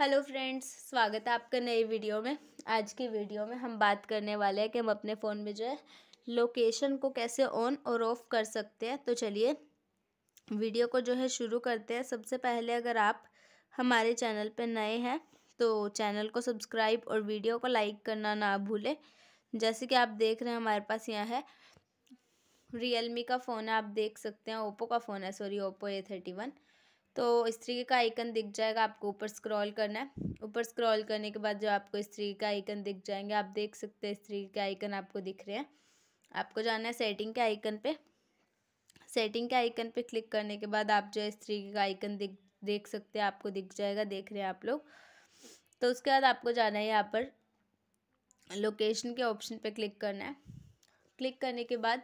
hello friends स्वागत है आपका नई वीडियो में आज की वीडियो में हम बात करने वाले हैं कि हम अपने फ़ोन में जो है लोकेशन को कैसे ऑन और ऑफ़ कर सकते हैं तो चलिए वीडियो को जो है शुरू करते हैं सबसे पहले अगर आप हमारे चैनल पर नए हैं तो चैनल को सब्सक्राइब और वीडियो को लाइक करना ना भूलें जैसे कि आप देख रहे हैं हमारे पास यहाँ है रियलमी का फ़ोन है आप देख सकते हैं ओप्पो का फ़ोन है sorry Oppo A thirty one तो इस तरीके का आइकन दिख जाएगा आपको ऊपर स्क्रॉल करना है ऊपर स्क्रॉल करने के बाद जो आपको इस तरीके का आइकन दिख जाएंगे आप देख सकते हैं इस तरीके के आइकन आपको दिख रहे हैं आपको जाना है सेटिंग के आइकन पे सेटिंग के आइकन पे क्लिक करने के बाद आप जो है इस तरीके का आइकन दिख देख सकते हैं आपको दिख जाएगा देख रहे हैं आप लोग तो उसके बाद आपको जाना है यहाँ पर लोकेशन के ऑप्शन पर क्लिक करना है क्लिक करने के बाद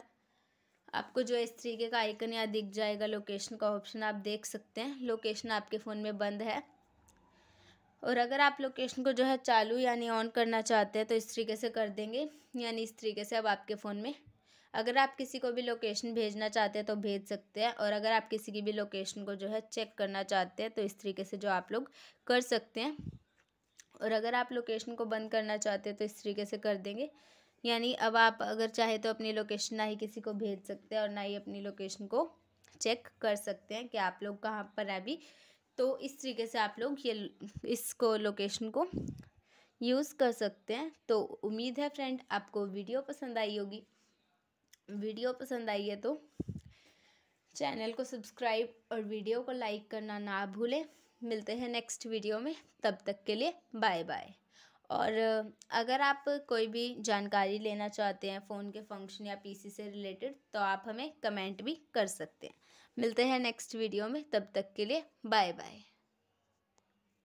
आपको जो इस तरीके का आइकन यहाँ दिख जाएगा लोकेशन का ऑप्शन आप देख सकते हैं लोकेशन आपके फ़ोन में बंद है और अगर आप लोकेशन को जो है चालू यानी ऑन करना चाहते हैं तो इस तरीके से कर देंगे यानी इस तरीके से अब आपके फ़ोन में अगर आप किसी को भी लोकेशन भेजना चाहते हैं तो भेज सकते हैं और अगर आप किसी की भी लोकेशन को जो है चेक करना चाहते हैं तो इस तरीके से जो आप लोग कर सकते हैं और अगर आप लोकेशन को बंद करना चाहते हैं तो इस तरीके से कर देंगे यानी अब आप अगर चाहे तो अपनी लोकेशन ना ही किसी को भेज सकते हैं और ना ही अपनी लोकेशन को चेक कर सकते हैं कि आप लोग कहाँ पर है अभी तो इस तरीके से आप लोग ये इसको लोकेशन को यूज़ कर सकते हैं तो उम्मीद है फ्रेंड आपको वीडियो पसंद आई होगी वीडियो पसंद आई है तो चैनल को सब्सक्राइब और वीडियो को लाइक करना ना भूलें मिलते हैं नेक्स्ट वीडियो में तब तक के लिए बाय बाय और अगर आप कोई भी जानकारी लेना चाहते हैं फ़ोन के फंक्शन या पीसी से रिलेटेड तो आप हमें कमेंट भी कर सकते हैं मिलते हैं नेक्स्ट वीडियो में तब तक के लिए बाय बाय